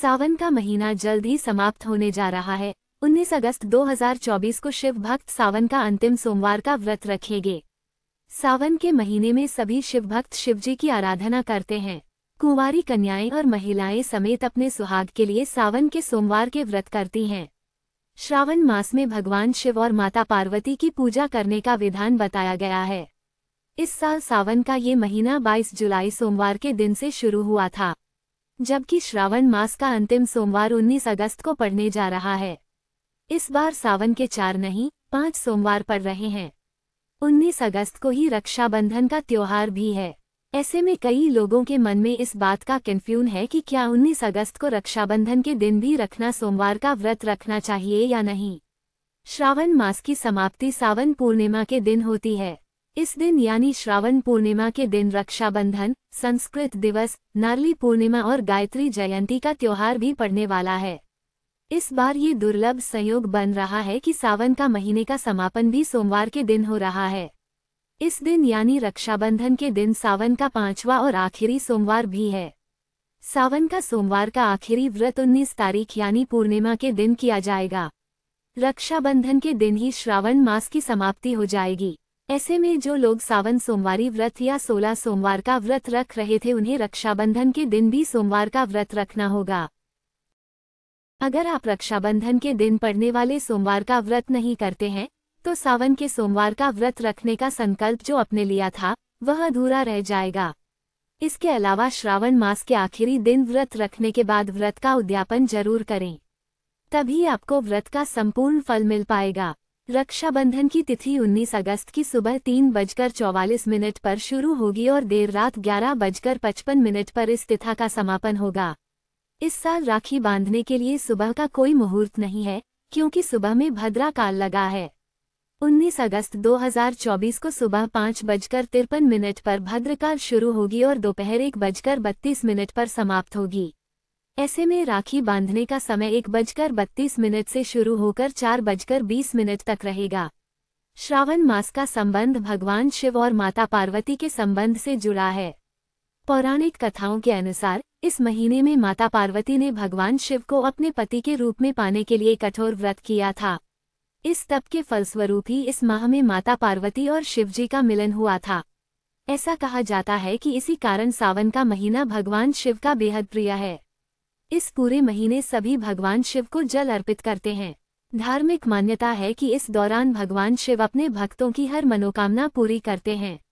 सावन का महीना जल्द ही समाप्त होने जा रहा है 19 अगस्त 2024 को शिव भक्त सावन का अंतिम सोमवार का व्रत रखेंगे सावन के महीने में सभी शिव भक्त शिवजी की आराधना करते हैं कुंवारी कन्याएं और महिलाएं समेत अपने सुहाग के लिए सावन के सोमवार के व्रत करती हैं श्रावण मास में भगवान शिव और माता पार्वती की पूजा करने का विधान बताया गया है इस साल सावन का ये महीना 22 जुलाई सोमवार के दिन से शुरू हुआ था जबकि श्रावण मास का अंतिम सोमवार 19 अगस्त को पड़ने जा रहा है इस बार सावन के चार नहीं पांच सोमवार पड़ रहे हैं 19 अगस्त को ही रक्षाबंधन का त्योहार भी है ऐसे में कई लोगों के मन में इस बात का कन्फ्यून है कि क्या 19 अगस्त को रक्षाबंधन के दिन भी रखना सोमवार का व्रत रखना चाहिए या नहीं श्रावण मास की समाप्ति सावन पूर्णिमा के दिन होती है इस दिन यानी श्रावण पूर्णिमा के दिन रक्षाबंधन संस्कृत दिवस नारली पूर्णिमा और गायत्री जयंती का त्योहार भी पड़ने वाला है इस बार ये दुर्लभ संयोग बन रहा है कि सावन का महीने का समापन भी सोमवार के दिन हो रहा है इस दिन यानी रक्षाबंधन के दिन सावन का पांचवा और आखिरी सोमवार भी है सावन का सोमवार का आखिरी व्रत 19 तारीख यानी पूर्णिमा के दिन किया जाएगा रक्षाबंधन के दिन ही श्रावण मास की समाप्ति हो जाएगी ऐसे में जो लोग सावन सोमवारी व्रत या सोलह सोमवार का व्रत रख रहे थे उन्हें रक्षाबंधन के दिन भी सोमवार का व्रत रखना होगा अगर आप रक्षाबंधन के दिन पड़ने वाले सोमवार का व्रत नहीं करते हैं तो सावन के सोमवार का व्रत रखने का संकल्प जो अपने लिया था वह अधूरा रह जाएगा इसके अलावा श्रावण मास के आखिरी दिन व्रत रखने के बाद व्रत का उद्यापन जरूर करें तभी आपको व्रत का संपूर्ण फल मिल पाएगा रक्षाबंधन की तिथि 19 अगस्त की सुबह तीन बजकर चौवालीस मिनट पर शुरू होगी और देर रात ग्यारह बजकर पचपन मिनट पर इस तिथा का समापन होगा इस साल राखी बांधने के लिए सुबह का कोई मुहूर्त नहीं है क्योंकि सुबह में भद्रा काल लगा है 19 अगस्त 2024 को सुबह पाँच बजकर तिरपन मिनट पर भद्रकाल शुरू होगी और दोपहर एक बजकर बत्तीस मिनट पर समाप्त होगी ऐसे में राखी बांधने का समय एक बजकर बत्तीस मिनट से शुरू होकर चार बजकर बीस मिनट तक रहेगा श्रावण मास का संबंध भगवान शिव और माता पार्वती के संबंध से जुड़ा है पौराणिक कथाओं के अनुसार इस महीने में माता पार्वती ने भगवान शिव को अपने पति के रूप में पाने के लिए कठोर व्रत किया था इस तप के फलस्वरूप ही इस माह में माता पार्वती और शिवजी का मिलन हुआ था ऐसा कहा जाता है कि इसी कारण सावन का महीना भगवान शिव का बेहद प्रिय है इस पूरे महीने सभी भगवान शिव को जल अर्पित करते हैं धार्मिक मान्यता है कि इस दौरान भगवान शिव अपने भक्तों की हर मनोकामना पूरी करते हैं